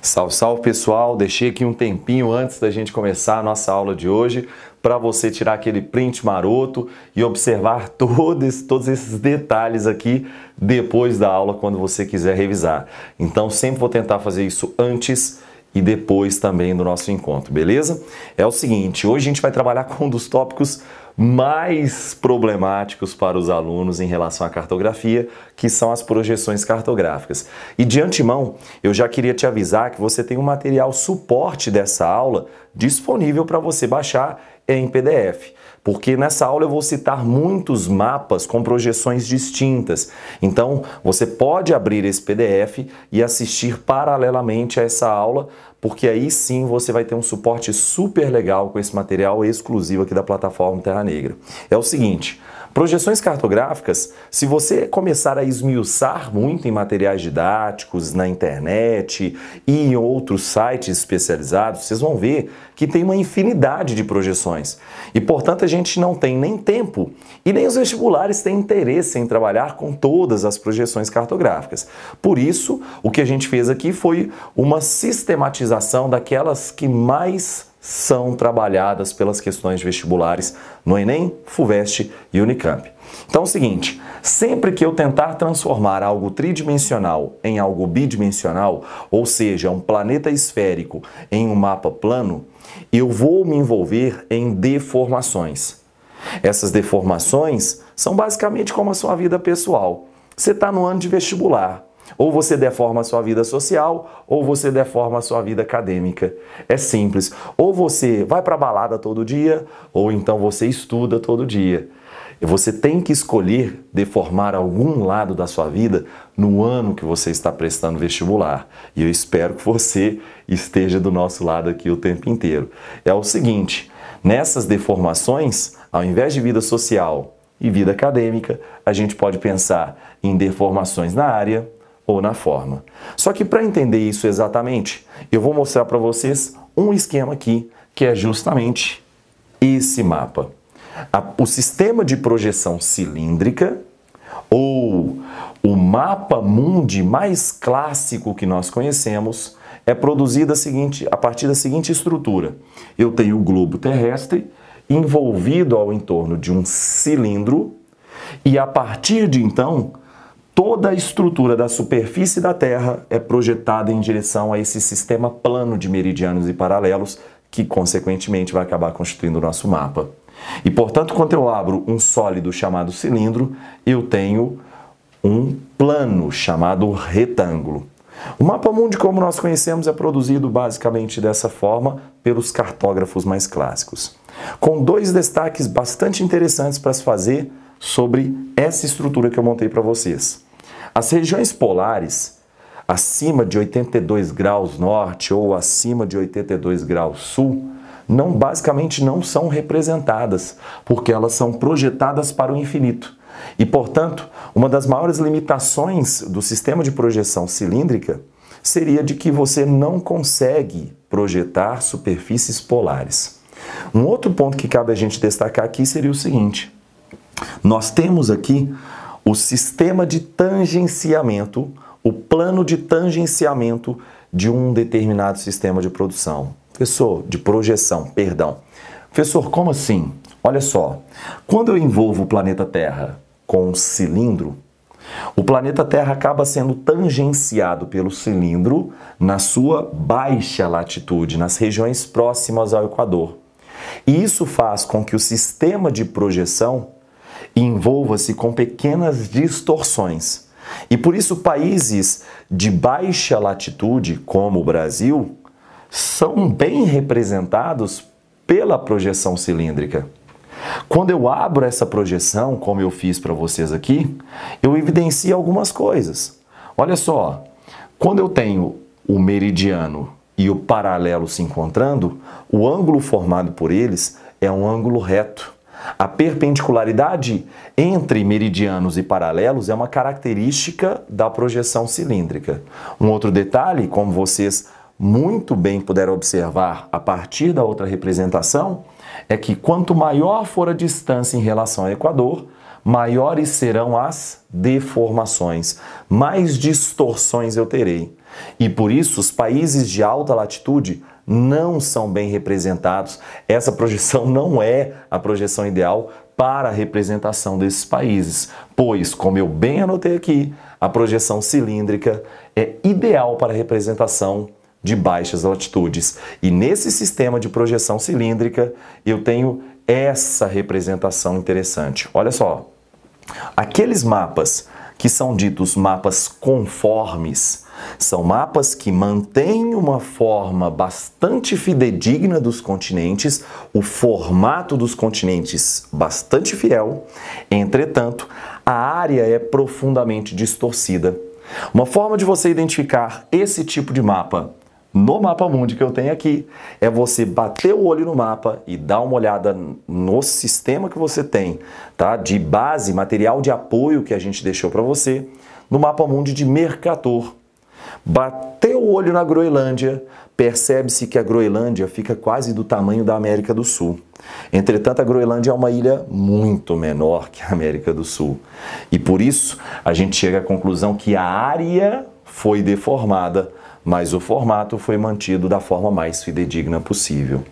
Salve, salve pessoal! Deixei aqui um tempinho antes da gente começar a nossa aula de hoje para você tirar aquele print maroto e observar todos todos esses detalhes aqui depois da aula quando você quiser revisar. Então sempre vou tentar fazer isso antes e depois também do nosso encontro, beleza? É o seguinte, hoje a gente vai trabalhar com um dos tópicos mais problemáticos para os alunos em relação à cartografia, que são as projeções cartográficas. E de antemão, eu já queria te avisar que você tem um material suporte dessa aula disponível para você baixar em PDF porque nessa aula eu vou citar muitos mapas com projeções distintas. Então, você pode abrir esse PDF e assistir paralelamente a essa aula porque aí sim você vai ter um suporte super legal com esse material exclusivo aqui da plataforma Terra Negra. É o seguinte, projeções cartográficas, se você começar a esmiuçar muito em materiais didáticos, na internet e em outros sites especializados, vocês vão ver que tem uma infinidade de projeções. E portanto a gente não tem nem tempo e nem os vestibulares têm interesse em trabalhar com todas as projeções cartográficas. Por isso, o que a gente fez aqui foi uma sistematização priorização daquelas que mais são trabalhadas pelas questões vestibulares no Enem, FUVEST e Unicamp. Então é o seguinte, sempre que eu tentar transformar algo tridimensional em algo bidimensional, ou seja, um planeta esférico em um mapa plano, eu vou me envolver em deformações. Essas deformações são basicamente como a sua vida pessoal. Você está no ano de vestibular, ou você deforma a sua vida social, ou você deforma a sua vida acadêmica. É simples. Ou você vai para balada todo dia, ou então você estuda todo dia. Você tem que escolher deformar algum lado da sua vida no ano que você está prestando vestibular. E eu espero que você esteja do nosso lado aqui o tempo inteiro. É o seguinte: nessas deformações, ao invés de vida social e vida acadêmica, a gente pode pensar em deformações na área ou na forma. Só que para entender isso exatamente, eu vou mostrar para vocês um esquema aqui que é justamente esse mapa. A, o sistema de projeção cilíndrica ou o mapa mundi mais clássico que nós conhecemos é produzido a, seguinte, a partir da seguinte estrutura. Eu tenho o globo terrestre envolvido ao entorno de um cilindro e a partir de então toda a estrutura da superfície da Terra é projetada em direção a esse sistema plano de meridianos e paralelos, que consequentemente vai acabar constituindo o nosso mapa. E portanto, quando eu abro um sólido chamado cilindro, eu tenho um plano chamado retângulo. O mapa mundi como nós conhecemos é produzido basicamente dessa forma pelos cartógrafos mais clássicos, com dois destaques bastante interessantes para se fazer sobre essa estrutura que eu montei para vocês. As regiões polares, acima de 82 graus norte ou acima de 82 graus sul, não basicamente não são representadas, porque elas são projetadas para o infinito. E, portanto, uma das maiores limitações do sistema de projeção cilíndrica seria de que você não consegue projetar superfícies polares. Um outro ponto que cabe a gente destacar aqui seria o seguinte: nós temos aqui o sistema de tangenciamento, o plano de tangenciamento de um determinado sistema de produção. Professor, de projeção, perdão. Professor, como assim? Olha só, quando eu envolvo o planeta Terra com um cilindro, o planeta Terra acaba sendo tangenciado pelo cilindro na sua baixa latitude, nas regiões próximas ao Equador. E isso faz com que o sistema de projeção envolva-se com pequenas distorções. E por isso, países de baixa latitude, como o Brasil, são bem representados pela projeção cilíndrica. Quando eu abro essa projeção, como eu fiz para vocês aqui, eu evidencio algumas coisas. Olha só, quando eu tenho o meridiano e o paralelo se encontrando, o ângulo formado por eles é um ângulo reto. A perpendicularidade entre meridianos e paralelos é uma característica da projeção cilíndrica. Um outro detalhe, como vocês muito bem puderam observar a partir da outra representação, é que quanto maior for a distância em relação ao equador, maiores serão as deformações, mais distorções eu terei. E por isso, os países de alta latitude não são bem representados. Essa projeção não é a projeção ideal para a representação desses países, pois, como eu bem anotei aqui, a projeção cilíndrica é ideal para a representação de baixas latitudes. E nesse sistema de projeção cilíndrica, eu tenho essa representação interessante. Olha só, aqueles mapas que são ditos mapas conformes, são mapas que mantêm uma forma bastante fidedigna dos continentes, o formato dos continentes bastante fiel, entretanto, a área é profundamente distorcida. Uma forma de você identificar esse tipo de mapa no mapa mundi que eu tenho aqui é você bater o olho no mapa e dar uma olhada no sistema que você tem, tá? De base, material de apoio que a gente deixou para você no mapa mundi de Mercator. Bateu o olho na Groenlândia, percebe-se que a Groenlândia fica quase do tamanho da América do Sul. Entretanto, a Groenlândia é uma ilha muito menor que a América do Sul. E por isso, a gente chega à conclusão que a área foi deformada, mas o formato foi mantido da forma mais fidedigna possível.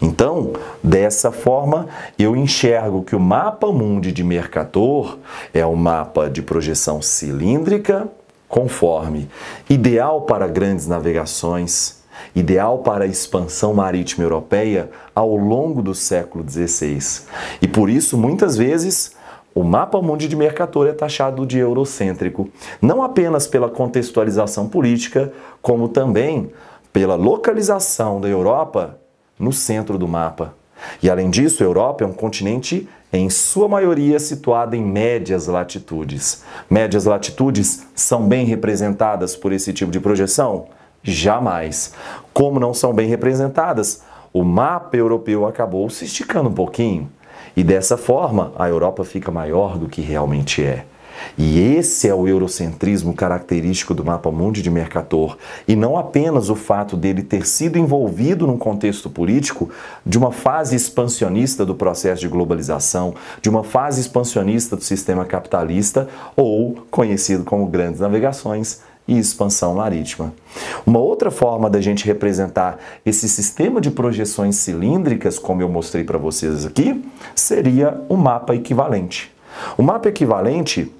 Então, dessa forma, eu enxergo que o mapa mundi de Mercator é um mapa de projeção cilíndrica conforme ideal para grandes navegações, ideal para a expansão marítima europeia ao longo do século XVI. E por isso, muitas vezes, o mapa mundi de Mercator é taxado de eurocêntrico, não apenas pela contextualização política, como também pela localização da Europa no centro do mapa. E além disso, a Europa é um continente em sua maioria situada em médias latitudes. Médias latitudes são bem representadas por esse tipo de projeção? Jamais. Como não são bem representadas, o mapa europeu acabou se esticando um pouquinho. E dessa forma, a Europa fica maior do que realmente é. E esse é o eurocentrismo característico do mapa mundi de Mercator, e não apenas o fato dele ter sido envolvido num contexto político de uma fase expansionista do processo de globalização, de uma fase expansionista do sistema capitalista ou conhecido como grandes navegações e expansão marítima. Uma outra forma da gente representar esse sistema de projeções cilíndricas, como eu mostrei para vocês aqui, seria o mapa equivalente. O mapa equivalente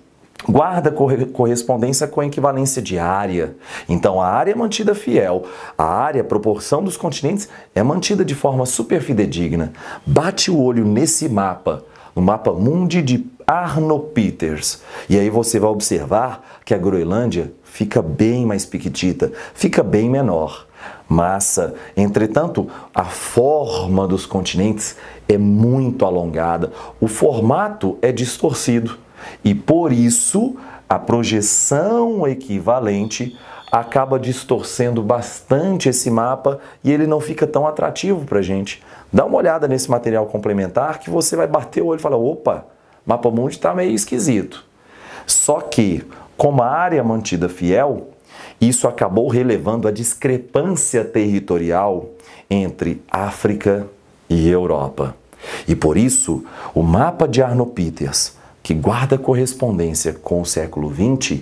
guarda correspondência com a equivalência de área. Então, a área é mantida fiel, a área, a proporção dos continentes, é mantida de forma super fidedigna. Bate o olho nesse mapa, no mapa Mundi de Arno Peters, e aí você vai observar que a Groenlândia fica bem mais pequitita, fica bem menor. Massa, entretanto, a forma dos continentes é muito alongada, o formato é distorcido. E por isso, a projeção equivalente acaba distorcendo bastante esse mapa e ele não fica tão atrativo para a gente. Dá uma olhada nesse material complementar que você vai bater o olho e falar: opa, mapa mundi está meio esquisito. Só que, como a área mantida fiel, isso acabou relevando a discrepância territorial entre África e Europa. E por isso, o mapa de Arno Peters que guarda correspondência com o século XX,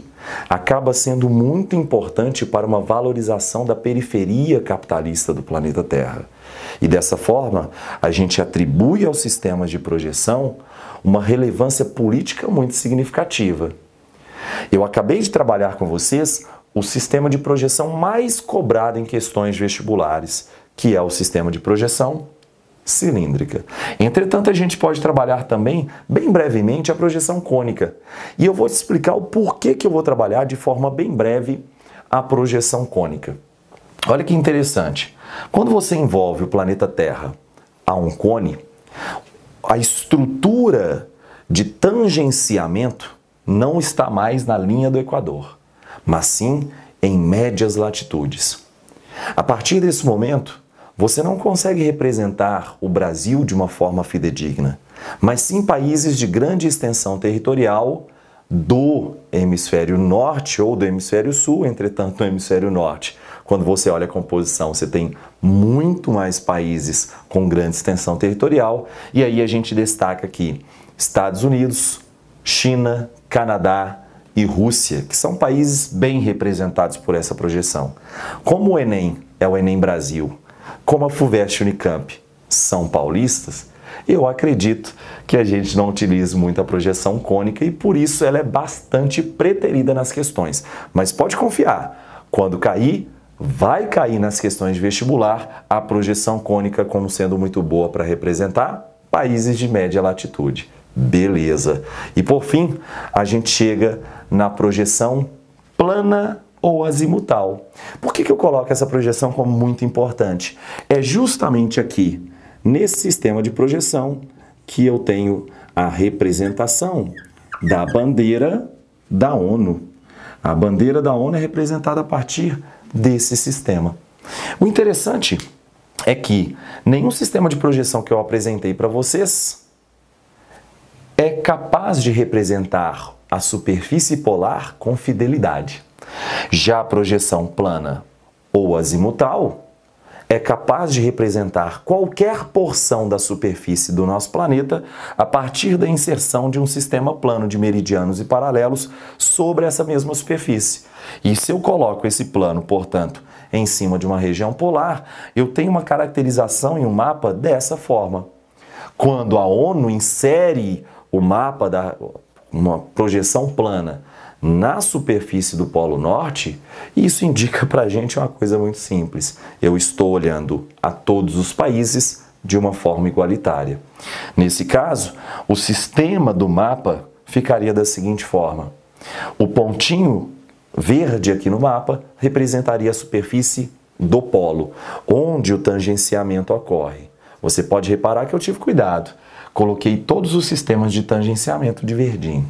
acaba sendo muito importante para uma valorização da periferia capitalista do planeta Terra. E dessa forma, a gente atribui aos sistemas de projeção uma relevância política muito significativa. Eu acabei de trabalhar com vocês o sistema de projeção mais cobrado em questões vestibulares, que é o sistema de projeção cilíndrica. Entretanto, a gente pode trabalhar também, bem brevemente, a projeção cônica. E eu vou te explicar o porquê que eu vou trabalhar de forma bem breve a projeção cônica. Olha que interessante. Quando você envolve o planeta Terra a um cone, a estrutura de tangenciamento não está mais na linha do equador, mas sim em médias latitudes. A partir desse momento, você não consegue representar o Brasil de uma forma fidedigna, mas sim países de grande extensão territorial do hemisfério norte ou do hemisfério sul, entretanto, no hemisfério norte. Quando você olha a composição, você tem muito mais países com grande extensão territorial, e aí a gente destaca aqui Estados Unidos, China, Canadá, e Rússia, que são países bem representados por essa projeção. Como o Enem é o Enem Brasil como a FUVEST Unicamp são paulistas, eu acredito que a gente não utilize muito a projeção cônica e por isso ela é bastante preterida nas questões. Mas pode confiar, quando cair, vai cair nas questões de vestibular a projeção cônica como sendo muito boa para representar países de média latitude. Beleza. E por fim, a gente chega na projeção plana ou azimutal. Por que, que eu coloco essa projeção como muito importante? É justamente aqui, nesse sistema de projeção, que eu tenho a representação da bandeira da ONU. A bandeira da ONU é representada a partir desse sistema. O interessante é que nenhum sistema de projeção que eu apresentei para vocês é capaz de representar a superfície polar com fidelidade. Já a projeção plana ou azimutal é capaz de representar qualquer porção da superfície do nosso planeta a partir da inserção de um sistema plano de meridianos e paralelos sobre essa mesma superfície. E se eu coloco esse plano, portanto, em cima de uma região polar, eu tenho uma caracterização e um mapa dessa forma. Quando a ONU insere o mapa da uma projeção plana na superfície do Polo Norte, isso indica para a gente uma coisa muito simples. Eu estou olhando a todos os países de uma forma igualitária. Nesse caso, o sistema do mapa ficaria da seguinte forma: o pontinho verde aqui no mapa representaria a superfície do polo, onde o tangenciamento ocorre. Você pode reparar que eu tive cuidado, coloquei todos os sistemas de tangenciamento de verdinho.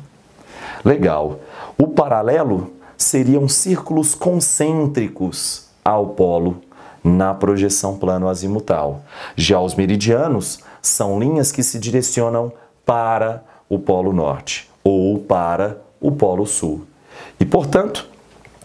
Legal. O paralelo seriam círculos concêntricos ao polo na projeção plano azimutal. Já os meridianos são linhas que se direcionam para o polo norte ou para o polo sul. E, portanto,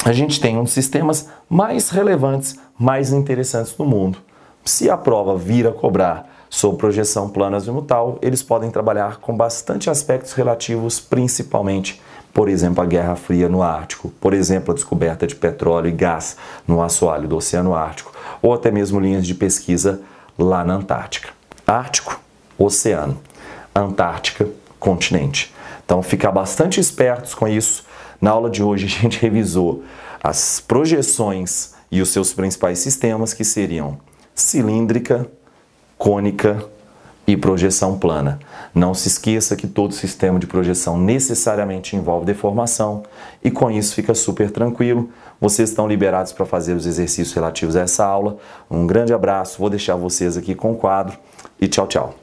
a gente tem um dos sistemas mais relevantes, mais interessantes do mundo. Se a prova vir a cobrar sobre projeção plano azimutal, eles podem trabalhar com bastante aspectos relativos, principalmente por exemplo, a Guerra Fria no Ártico, por exemplo, a descoberta de petróleo e gás no assoalho do Oceano Ártico, ou até mesmo linhas de pesquisa lá na Antártica. Ártico, oceano. Antártica, continente. Então, ficar bastante espertos com isso. Na aula de hoje, a gente revisou as projeções e os seus principais sistemas, que seriam cilíndrica, cônica, e projeção plana. Não se esqueça que todo sistema de projeção necessariamente envolve deformação e com isso fica super tranquilo. Vocês estão liberados para fazer os exercícios relativos a essa aula. Um grande abraço, vou deixar vocês aqui com o quadro e tchau, tchau.